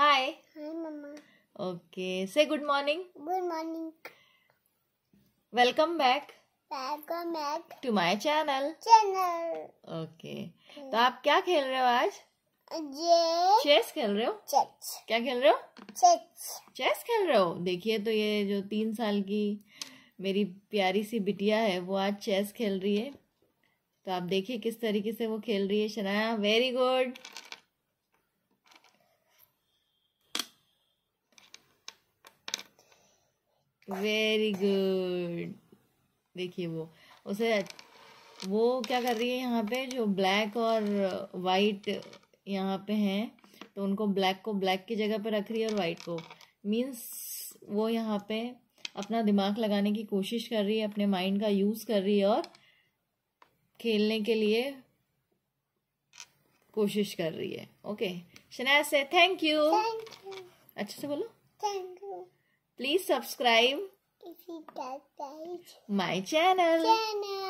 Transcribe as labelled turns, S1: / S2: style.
S1: Hi. Hi, Mama. Okay. Say good morning. Good morning. Welcome back. Welcome back. To my channel. Channel. Okay. तो आप क्या खेल रहे हो आज ये चेस खेल रहे हो चेस क्या खेल रहे हो चेस चेस खेल रहे हो देखिए तो ये जो तीन साल की मेरी प्यारी सी बिटिया है वो आज चेस खेल रही है तो आप देखिए किस तरीके से वो खेल रही है Shanaya very good very good देखिए वो उसे वो क्या कर रही है यहाँ पे जो ब्लैक और वाइट यहाँ पे हैं तो उनको ब्लैक को ब्लैक की जगह पे रख रही है और वाइट को मीन्स वो यहाँ पे अपना दिमाग लगाने की कोशिश कर रही है अपने माइंड का यूज़ कर रही है और खेलने के लिए
S2: कोशिश कर रही है
S1: ओके शनाज से थैंक यू
S3: अच्छे से बोलो thank you
S1: Please subscribe
S3: my channel. channel.